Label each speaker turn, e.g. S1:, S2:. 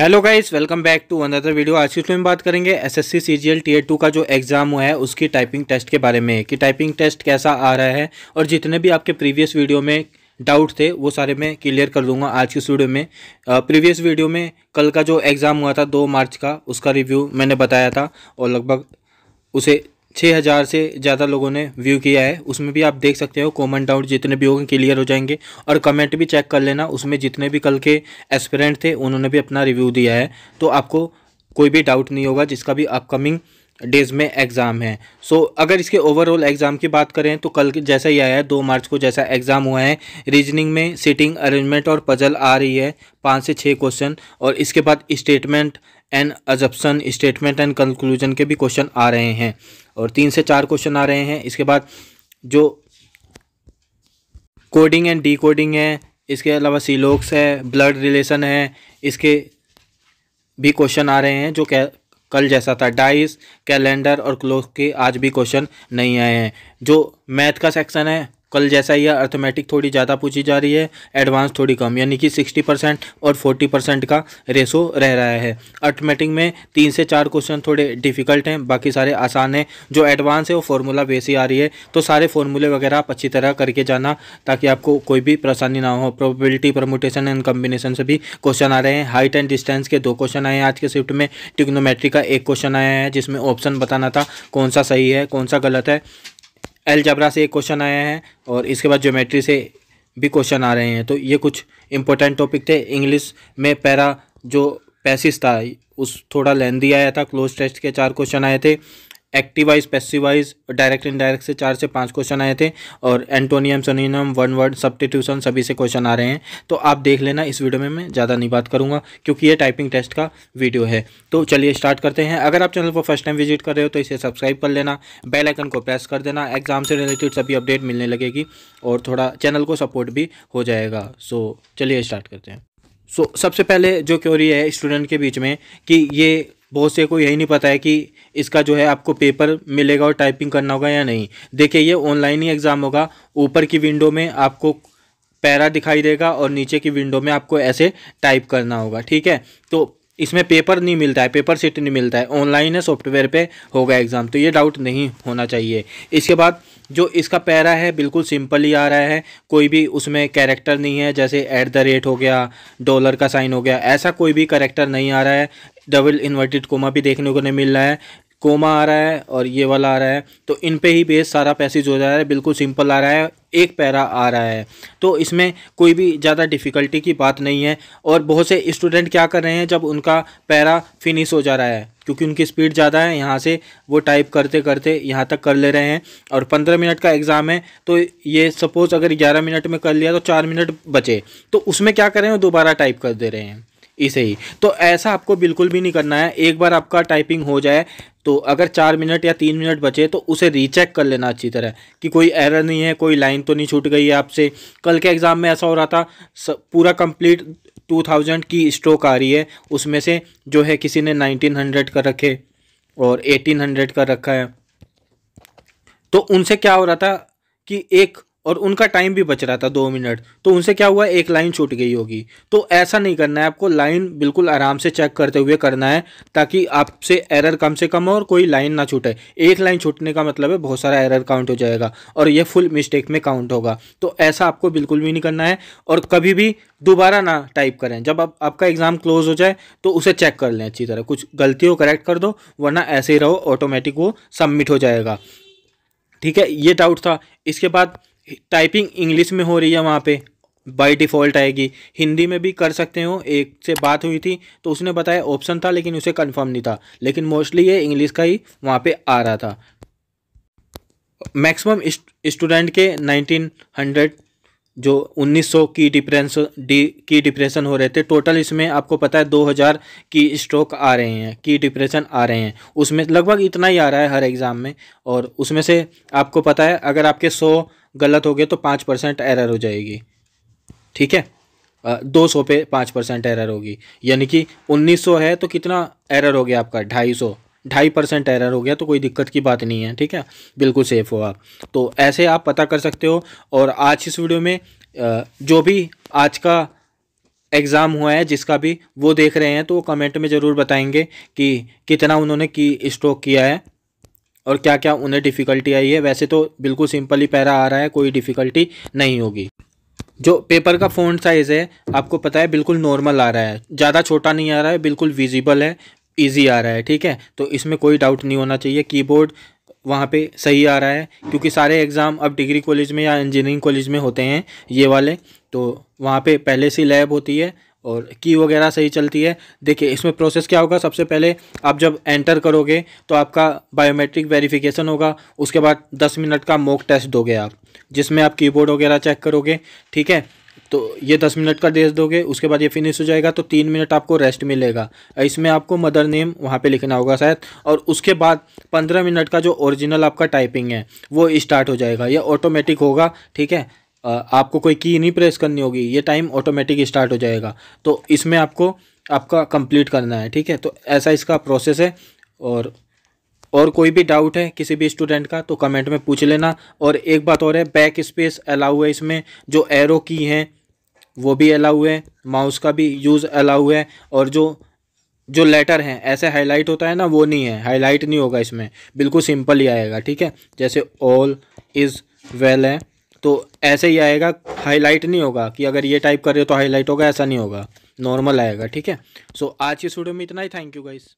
S1: hello guys welcome back to another video आज की इसमें बात करेंगे एसएससी सीजीएल टीयर टू का जो एग्ज़ाम हुआ है उसकी टाइपिंग टेस्ट के बारे में कि टाइपिंग टेस्ट कैसा आ रहा है और जितने भी आपके प्रीवियस वीडियो में डाउट थे वो सारे मैं क्लियर कर दूंगा आज की वीडियो में प्रीवियस वीडियो में कल का जो एग्ज़ाम हुआ था दो मार्च का उसका रिव्यू मैंने बताया था और लगभग उसे छः हज़ार से ज़्यादा लोगों ने व्यू किया है उसमें भी आप देख सकते हो कॉमन डाउट जितने भी होंगे क्लियर हो जाएंगे और कमेंट भी चेक कर लेना उसमें जितने भी कल के एस्पिरेंट थे उन्होंने भी अपना रिव्यू दिया है तो आपको कोई भी डाउट नहीं होगा जिसका भी अपकमिंग डेज़ में एग्ज़ाम है सो so, अगर इसके ओवरऑल एग्ज़ाम की बात करें तो कल जैसा ही आया है दो मार्च को जैसा एग्ज़ाम हुआ है रीजनिंग में सिटिंग अरेंजमेंट और पजल आ रही है पाँच से छः क्वेश्चन और इसके बाद statement and assumption statement and conclusion के भी क्वेश्चन आ रहे हैं और तीन से चार क्वेश्चन आ रहे हैं इसके बाद जो कोडिंग एंड डी कोडिंग है इसके अलावा सीलोक्स है ब्लड रिलेशन है इसके भी क्वेश्चन आ रहे हैं जो क्या कल जैसा था डाइस कैलेंडर और क्लोक के आज भी क्वेश्चन नहीं आए हैं जो मैथ का सेक्शन है कल जैसा ही अर्थमेटिक थोड़ी ज़्यादा पूछी जा रही है एडवांस थोड़ी कम यानी कि सिक्सटी परसेंट और फोर्टी परसेंट का रेशो रह रहा है अर्थमेटिक में तीन से चार क्वेश्चन थोड़े डिफिकल्ट हैं बाकी सारे आसान हैं जो एडवांस है वो फॉर्मूला बेस ही आ रही है तो सारे फॉर्मूले वगैरह आप अच्छी तरह करके जाना ताकि आपको कोई भी परेशानी ना हो प्रोबेबिलिटी प्रमोटेशन एंड कम्बिनेशन से भी क्वेश्चन आ रहे हैं हाइट एंड डिस्टेंस के दो क्वेश्चन आए हैं आज के शिफ्ट में टिग्नोमेट्री का एक क्वेश्चन आया है जिसमें ऑप्शन बताना था कौन सा सही है कौन सा गलत है एलजबरा से एक क्वेश्चन आया है और इसके बाद ज्योमेट्री से भी क्वेश्चन आ रहे हैं तो ये कुछ इंपॉर्टेंट टॉपिक थे इंग्लिश में पैरा जो पैसिस था उस थोड़ा लेंदी आया था क्लोज टेस्ट के चार क्वेश्चन आए थे active wise passive wise direct indirect से चार से पांच क्वेश्चन आए थे और एंटोनियम सोनियम वन वर्ड सब सभी से क्वेश्चन आ रहे हैं तो आप देख लेना इस वीडियो में मैं ज़्यादा नहीं बात करूँगा क्योंकि ये टाइपिंग टेस्ट का वीडियो है तो चलिए स्टार्ट करते हैं अगर आप चैनल पर फर्स्ट टाइम विजिट कर रहे हो तो इसे सब्सक्राइब कर लेना बेलाइकन को प्रेस कर देना एग्जाम से रिलेटेड सभी अपडेट मिलने लगेगी और थोड़ा चैनल को सपोर्ट भी हो जाएगा सो चलिए स्टार्ट करते हैं सो so, सबसे पहले जो क्योरी है स्टूडेंट के बीच में कि ये बहुत से को यही नहीं पता है कि इसका जो है आपको पेपर मिलेगा और टाइपिंग करना होगा या नहीं देखिए ये ऑनलाइन ही एग्ज़ाम होगा ऊपर की विंडो में आपको पैरा दिखाई देगा और नीचे की विंडो में आपको ऐसे टाइप करना होगा ठीक है तो इसमें पेपर नहीं मिलता है पेपर सीट नहीं मिलता है ऑनलाइन है सॉफ्टवेयर पे होगा एग्ज़ाम तो ये डाउट नहीं होना चाहिए इसके बाद जो इसका पैरा है बिल्कुल सिंपल ही आ रहा है कोई भी उसमें कैरेक्टर नहीं है जैसे ऐट द रेट हो गया डॉलर का साइन हो गया ऐसा कोई भी करेक्टर नहीं आ रहा है डबल इन्वर्टेड कोमा भी देखने को नहीं मिल रहा है कोमा आ रहा है और ये वाला आ रहा है तो इन पे ही बेस सारा पैसेज हो जा रहा है बिल्कुल सिंपल आ रहा है एक पैरा आ रहा है तो इसमें कोई भी ज़्यादा डिफ़िकल्टी की बात नहीं है और बहुत से स्टूडेंट क्या कर रहे हैं जब उनका पैरा फिनिश हो जा रहा है क्योंकि उनकी स्पीड ज़्यादा है यहाँ से वो टाइप करते करते यहाँ तक कर ले रहे हैं और पंद्रह मिनट का एग्ज़ाम है तो ये सपोज़ अगर ग्यारह मिनट में कर लिया तो चार मिनट बचे तो उसमें क्या करें वो दोबारा टाइप कर दे रहे हैं इसे ही तो ऐसा आपको बिल्कुल भी नहीं करना है एक बार आपका टाइपिंग हो जाए तो अगर चार मिनट या तीन मिनट बचे तो उसे रीचेक कर लेना अच्छी तरह कि कोई एरर नहीं है कोई लाइन तो नहीं छूट गई है आपसे कल के एग्ज़ाम में ऐसा हो रहा था पूरा कंप्लीट टू थाउजेंड की स्ट्रोक आ रही है उसमें से जो है किसी ने नाइनटीन हंड्रेड कर रखे और एटीन हंड्रेड कर रखा है तो उनसे क्या हो रहा था कि एक और उनका टाइम भी बच रहा था दो मिनट तो उनसे क्या हुआ एक लाइन छूट गई होगी तो ऐसा नहीं करना है आपको लाइन बिल्कुल आराम से चेक करते हुए करना है ताकि आपसे एरर कम से कम हो और कोई लाइन ना छूटे एक लाइन छूटने का मतलब है बहुत सारा एरर काउंट हो जाएगा और ये फुल मिस्टेक में काउंट होगा तो ऐसा आपको बिल्कुल भी नहीं करना है और कभी भी दोबारा ना टाइप करें जब आप, आपका एग्ज़ाम क्लोज हो जाए तो उसे चेक कर लें अच्छी तरह कुछ गलती करेक्ट कर दो वरना ऐसे ही रहो ऑटोमेटिक वो सबमिट हो जाएगा ठीक है ये डाउट था इसके बाद टाइपिंग इंग्लिश में हो रही है वहाँ पे बाय डिफ़ॉल्ट आएगी हिंदी में भी कर सकते हो एक से बात हुई थी तो उसने बताया ऑप्शन था लेकिन उसे कंफर्म नहीं था लेकिन मोस्टली ये इंग्लिश का ही वहाँ पे आ रहा था मैक्सिमम स्टूडेंट के नाइनटीन हंड्रेड जो 1900 की डिप्रेंस डी की डिप्रेशन हो रहे थे टोटल इसमें आपको पता है 2000 की स्ट्रोक आ रहे हैं की डिप्रेशन आ रहे हैं उसमें लगभग इतना ही आ रहा है हर एग्ज़ाम में और उसमें से आपको पता है अगर आपके 100 गलत हो गए तो पाँच परसेंट एरर हो जाएगी ठीक है दो सौ पे पाँच परसेंट एरर होगी यानी कि उन्नीस सौ है तो कितना एरर हो गया आपका ढाई सौ ढाई परसेंट एरर हो गया तो कोई दिक्कत की बात नहीं है ठीक है बिल्कुल सेफ़ हो आप तो ऐसे आप पता कर सकते हो और आज इस वीडियो में जो भी आज का एग्ज़ाम हुआ है जिसका भी वो देख रहे हैं तो वो कमेंट में ज़रूर बताएंगे कि कितना उन्होंने की स्ट्रोक किया है और क्या क्या उन्हें डिफ़िकल्टी आई है वैसे तो बिल्कुल सिंपल ही पैरा आ रहा है कोई डिफ़िकल्टी नहीं होगी जो पेपर का फोन साइज़ है आपको पता है बिल्कुल नॉर्मल आ रहा है ज़्यादा छोटा नहीं आ रहा है बिल्कुल विजिबल है ईजी आ रहा है ठीक है तो इसमें कोई डाउट नहीं होना चाहिए कीबोर्ड वहाँ पे सही आ रहा है क्योंकि सारे एग्ज़ाम अब डिग्री कॉलेज में या इंजीनियरिंग कॉलेज में होते हैं ये वाले तो वहाँ पे पहले से लैब होती है और की वगैरह सही चलती है देखिए इसमें प्रोसेस क्या होगा सबसे पहले आप जब एंटर करोगे तो आपका बायोमेट्रिक वेरिफिकेशन होगा उसके बाद दस मिनट का मॉक टेस्ट दोगे आप जिसमें आप कीबोर्ड वगैरह चेक करोगे ठीक है तो ये दस मिनट का रेस्ट दोगे उसके बाद ये फिनिश हो जाएगा तो तीन मिनट आपको रेस्ट मिलेगा इसमें आपको मदर नेम वहाँ पे लिखना होगा शायद और उसके बाद पंद्रह मिनट का जो ओरिजिनल आपका टाइपिंग है वो स्टार्ट हो जाएगा ये ऑटोमेटिक होगा ठीक है आपको कोई की नहीं प्रेस करनी होगी ये टाइम ऑटोमेटिक स्टार्ट हो जाएगा तो इसमें आपको आपका कंप्लीट करना है ठीक है तो ऐसा इसका प्रोसेस है और और कोई भी डाउट है किसी भी स्टूडेंट का तो कमेंट में पूछ लेना और एक बात और है बैक स्पेस अलाउ है इसमें जो एरो की हैं वो भी अलाउ है माउस का भी यूज़ अलाउ है और जो जो लेटर हैं ऐसे हाईलाइट होता है ना वो नहीं है हाईलाइट नहीं होगा इसमें बिल्कुल सिंपल ही आएगा ठीक है जैसे ऑल इज़ वेल है तो ऐसे ही आएगा हाईलाइट नहीं होगा कि अगर ये टाइप कर रहे हो तो हाईलाइट होगा ऐसा नहीं होगा नॉर्मल आएगा ठीक है सो so, आज की स्टूडियो में इतना ही थैंक यू गाइस